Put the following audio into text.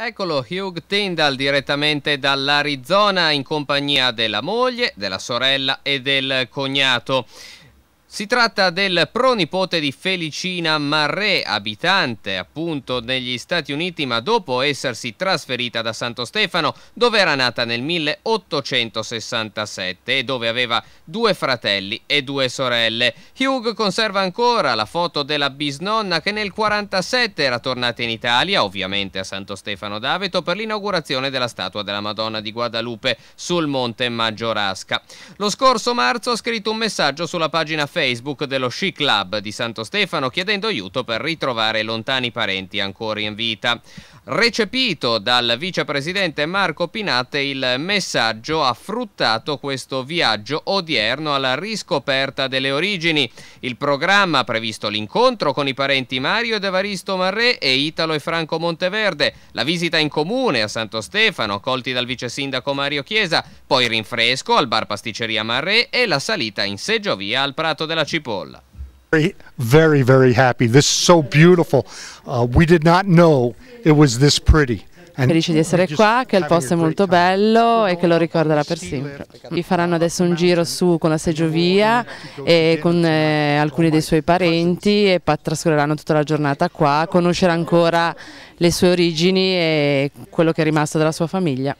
Eccolo, Hugh Tyndall direttamente dall'Arizona in compagnia della moglie, della sorella e del cognato. Si tratta del pronipote di Felicina Marré, abitante appunto negli Stati Uniti, ma dopo essersi trasferita da Santo Stefano, dove era nata nel 1867 e dove aveva due fratelli e due sorelle. Hugh conserva ancora la foto della bisnonna che nel 1947 era tornata in Italia, ovviamente a Santo Stefano d'Aveto, per l'inaugurazione della statua della Madonna di Guadalupe sul monte Maggiorasca. Lo scorso marzo ha scritto un messaggio sulla pagina Facebook Facebook dello Sci Club di Santo Stefano chiedendo aiuto per ritrovare lontani parenti ancora in vita recepito dal vicepresidente Marco Pinate il messaggio ha fruttato questo viaggio odierno alla riscoperta delle origini. Il programma ha previsto l'incontro con i parenti Mario ed Evaristo Marré e Italo e Franco Monteverde, la visita in comune a Santo Stefano, accolti dal vice sindaco Mario Chiesa, poi rinfresco al bar pasticceria Marré e la salita in seggiovia al Prato della Cipolla. Very, very, very happy. This is so beautiful. Uh, we did not know it was this pretty. Felice di essere qua, che il posto è molto bello e che lo ricorderà per sempre. Vi faranno adesso un giro su con la seggiovia e con eh, alcuni dei suoi parenti e trascorreranno tutta la giornata qua, a conoscere ancora le sue origini e quello che è rimasto della sua famiglia.